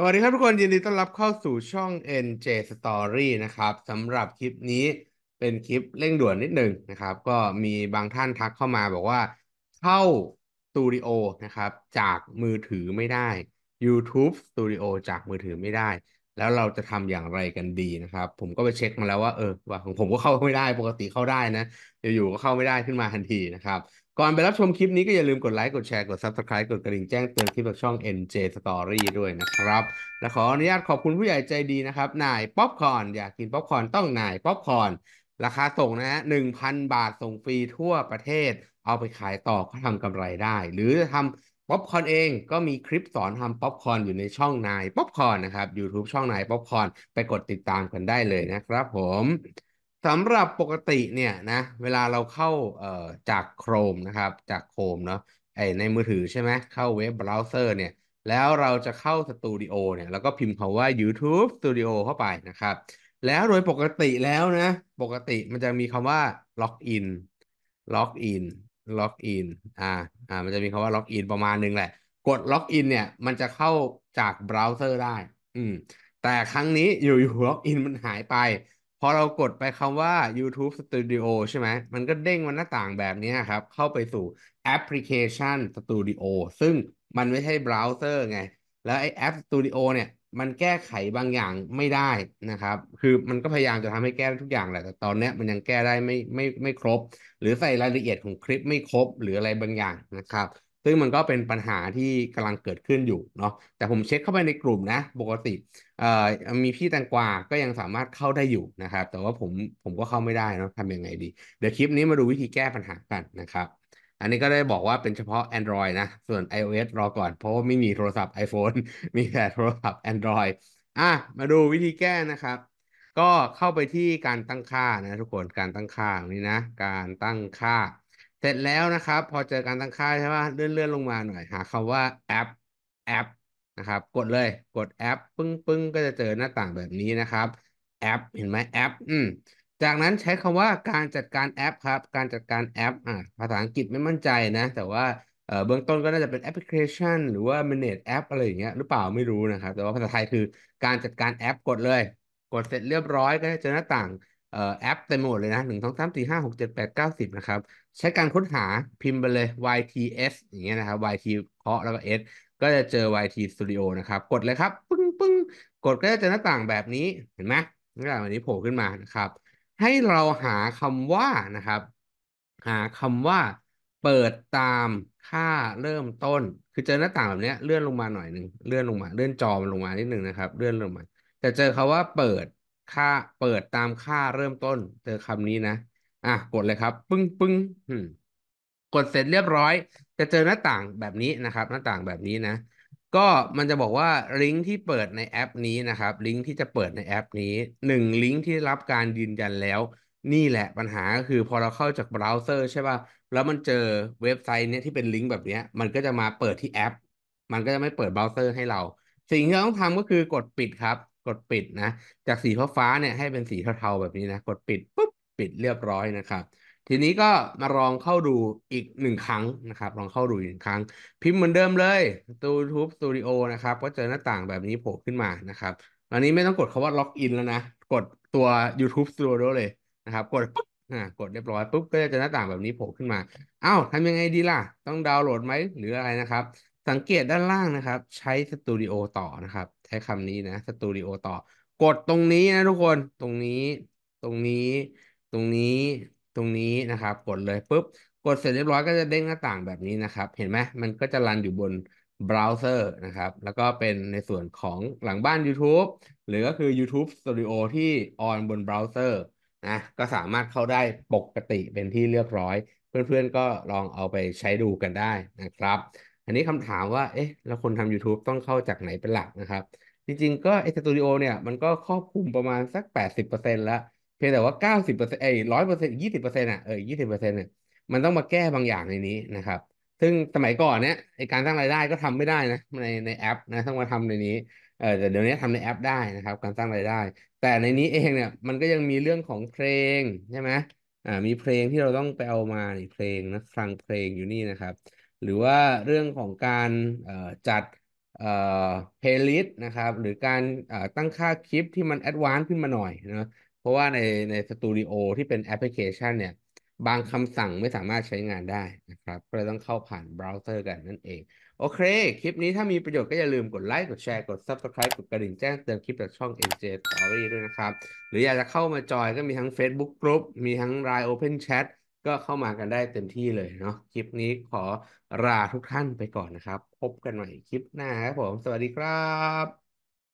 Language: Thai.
สวัสดีครับทุกคนยินดีต้อนรับเข้าสู่ช่อง NJ Story นะครับสำหรับคลิปนี้เป็นคลิปเร่งด่วนนิดหนึ่งนะครับ ก็มีบางท่านทักเข้ามาบอกว่าเข้าสตูดิโอนะครับจากมือถือไม่ได้ YouTube Studio จากมือถือไม่ได้ แล้วเราจะทำอย่างไรกันดีนะครับ ผมก็ไปเช็คมาแล้วว่าเออว่าของผมก็เข้าไม่ได้ปกติเข้าได้นะอยู่ๆก็เข้าไม่ได้ขึ้นมาทันทีนะครับก่อนไปรับชมคลิปนี้ก็อย่าลืมกดไลค์กดแชร์กด Subscribe กดกระดิ่งแจ้งเตือนคลิปจากช่อง NJ Story ด้วยนะครับ และขออนุญาตขอบคุณผู้ใหญ่ใจดีนะครับ นายป๊อปคอนอยากกินป๊อปคอนต้องนายป๊อปคอนราคาส่งนะฮะหนึ่งพันบาทส่งฟรีทั่วประเทศ เอาไปขายต่อก็ทำกำไรได้ หรือจะทำป๊อปคอนเองก็มีคลิปสอนทำป๊อปคอนอยู่ในช่องนายป๊อปคอนนะครับ YouTube ช่องนายป๊อปคอนไปกดติดตามกันได้เลยนะครับ ผมสำหรับปกติเนี่ยนะเวลาเราเข้าเอ่อจาก Chrome นะครับจาก Chrome เนาะไอในมือถือใช่ไหมเข้าเว็บเบราว์เซอร์เนี่ยแล้วเราจะเข้าสตูดิโอเนี่ยแล้วก็พิมพ์คาว่า YouTube Studio เข้าไปนะครับ แล้วโดยปกติแล้วนะปกติมันจะมีคำว่าล็อกอินล็อกอินล็อกอินอ่าอ่ามันจะมีคำว่าล็อกอินประมาณนึงแหละกดล็อกอินเนี่ยมันจะเข้าจากเบราว์เซอร์ได้ อืมแต่ครั้งนี้อยู่ๆล็อกอินมันหายไปพอเรากดไปคำว่า YouTube Studio ใช่ไหมมันก็เด้งมาหน้าต่างแบบนี้ครับ เข้าไปสู่แอปพลิเคชัน Studio ซึ่งมันไม่ใช่เบราว์เซอร์ไง แล้วไอแอป Studio เนี่ย มันแก้ไขบางอย่างไม่ได้นะครับ คือมันก็พยายามจะทำให้แก้ทุกอย่างแหละ แต่ตอนนี้มันยังแก้ได้ไม่ไม่ไม่ครบ หรือใส่รายละเอียดของคลิปไม่ครบหรืออะไรบางอย่างนะครับซึ่งมันก็เป็นปัญหาที่กำลังเกิดขึ้นอยู่เนาะแต่ผมเช็คเข้าไปในกลุ่มนะ ปกติเอ่อมีพี่แตงกวาก็ยังสามารถเข้าได้อยู่นะครับ แต่ว่าผมผมก็เข้าไม่ได้เนาะทำยังไงดีเดี๋ยวคลิปนี้มาดูวิธีแก้ปัญหากันนะครับ อันนี้ก็ได้บอกว่าเป็นเฉพาะ Android นะ ส่วน iOS รอก่อนเพราะว่าไม่มีโทรศัพท์ iPhone มีแต่โทรศัพท์ Android อ่ะมาดูวิธีแก้นะครับ ก็เข้าไปที่การตั้งค่านะทุกคนการตั้งค่าตรงนี้นะ การตั้งค่าเสร็จแล้วนะครับพอเจอการตั้งค่าใช่ไหมเลื่อนเลื่อนลงมาหน่อยหาคาว่าแอปแอปนะครับกดเลยกดแอปปึ้งปึ้งก็จะเจอหน้าต่างแบบนี้นะครับแอปเห็นไหมแอป อืมจากนั้นใช้คำว่าการจัดการแอปครับ การจัดการแอปอ่าภาษาอังกฤษไม่มั่นใจนะ แต่ว่าเออเบื้องต้นก็น่าจะเป็นแอปพลิเคชันหรือว่า manage แอปอะไรอย่างเงี้ยหรือเปล่าไม่รู้นะครับแต่ว่าภาษาไทยคือการจัดการแอปกดเลย กดเสร็จเรียบร้อยก็จะเจอหน้าต่างแอปเต็มหมดเลยนะหนึ่งสองสามสี่ห้าหกเจ็ดแปดเก้าสิบนะครับ ใช้การค้นหาพิมพ์ไปเลย YTS อย่างเงี้ยนะครับ YT เคาะแล้วก็ S ก็จะเจอ YT Studio นะครับ กดเลยครับ ปึ้งปึ้งกดก็จะเจอหน้าต่างแบบนี้ เห็นไหมหน้าต่างแบบนี้โผล่ขึ้นมานะครับ ให้เราหาคำว่านะครับ หาคำว่าเปิดตามค่าเริ่มต้น คือเจอหน้าต่างแบบนี้ เลื่อนลงมาหน่อยหนึ่งเลื่อนลงมา เลื่อนจอมันลงมานิดหนึ่งนะครับ เลื่อนลงมาจะเจอคาว่าเปิดค่าเปิดตามค่าเริ่มต้นเจอคำนี้นะ อ่ะกดเลยครับปึ้งปึ้งกดเสร็จเรียบร้อย จะเจอหน้าต่างแบบนี้นะครับ หน้าต่างแบบนี้นะ ก็มันจะบอกว่าลิงก์ที่เปิดในแอปนี้นะครับ ลิงก์ที่จะเปิดในแอปนี้ หนึ่งลิงก์ที่รับการยืนยันแล้ว นี่แหละปัญหาก็คือพอเราเข้าจากเบราว์เซอร์ใช่ป่ะแล้วมันเจอเว็บไซต์เนี้ยที่เป็นลิงก์แบบเนี้ย มันก็จะมาเปิดที่แอป มันก็จะไม่เปิดเบราว์เซอร์ให้เรา สิ่งที่เราต้องทำก็คือกดปิดครับกดปิดนะจากสีฟ้าเนี่ยให้เป็นสีเทาๆแบบนี้นะกดปิดปุ๊บปิดเรียบร้อยนะครับ ทีนี้ก็มาลองเข้าดูอีกหนึ่งครั้งนะครับ ลองเข้าดูอีกหนึ่งครั้งพิมพ์เหมือนเดิมเลยตูทูบสตูดิโอนะครับก็เจอหน้าต่างแบบนี้โผล่ขึ้นมานะครับอันนี้ไม่ต้องกดคาว่าล็อกอินแล้วนะกดตัว YouTube Studio เลยนะครับ กดปุ๊บอ่ากดเรียบร้อย ปุ๊บก็จะหน้าต่างแบบนี้โผล่ขึ้นมาอ้าวทำยังไงดีล่ะต้องดาวน์โหลดไหมหรืออะไรนะครับสังเกตด้านล่างนะครับ ใช้สตูดิโอต่อนะครับใช้คำนี้นะสตูดิโอต่อ กดตรงนี้นะทุกคนตรงนี้ตรงนี้ตรงนี้ตรงนี้นะครับกดเลยปุ๊บกดเสร็จเรียบร้อยก็จะเด้งหน้าต่างแบบนี้นะครับ เห็นไหมมันก็จะรันอยู่บนเบราว์เซอร์นะครับแล้วก็เป็นในส่วนของหลังบ้าน YouTube หรือก็คือ YouTube Studio ที่ออนบนเบราว์เซอร์นะก็สามารถเข้าได้ปกติเป็นที่เรียบร้อย เพื่อนๆก็ลองเอาไปใช้ดูกันได้นะครับอันนี้คำถามว่า เอ๊ะแล้วคนทำ YouTube ต้องเข้าจากไหนเป็นหลักนะครับ จริงๆก็ไอสตูดิโอเนี่ยมันก็ครอบคลุมประมาณสัก 80%แล้วเพียงแต่ว่า 90%เอ้ย100% 20%อ่ะเออ20%เนี่ยมันต้องมาแก้บางอย่างในนี้นะครับ ซึ่งสมัยก่อนเนี่ยไอการสร้างรายได้ก็ทำไม่ได้นะในในแอปนะต้องมาทำในนี้ เออแต่เดี๋ยวนี้ทำในแอปได้นะครับการสร้างรายได้ แต่ในนี้เองเนี่ยมันก็ยังมีเรื่องของเพลงใช่ไหมอ่ามีเพลงที่เราต้องไปเอามาเพลงนะฟังเพลงอยู่นี่นะครับหรือว่าเรื่องของการจัดเพลย์ลิสต์นะครับหรือการตั้งค่าคลิปที่มันแอดวานซ์ขึ้นมาหน่อยนะเพราะว่าในในสตูดิโอที่เป็นแอปพลิเคชันเนี่ยบางคำสั่งไม่สามารถใช้งานได้นะครับก็เลยต้องเข้าผ่านเบราว์เซอร์กันนั่นเอง โอเค คลิปนี้ถ้ามีประโยชน์ก็อย่าลืมกดไลค์กดแชร์กด Subscribe กดกระดิ่งแจ้งเตือนคลิปจากช่อง NJ Story ด้วยนะครับ หรืออยากจะเข้ามาจอยก็มีทั้ง Facebook Group มีทั้ง Line Open Chat ก็เข้ามากันได้เต็มที่เลยเนาะคลิปนี้ขอลาทุกท่านไปก่อนนะครับ พบกันใหม่คลิปหน้าครับผมสวัสดีครับ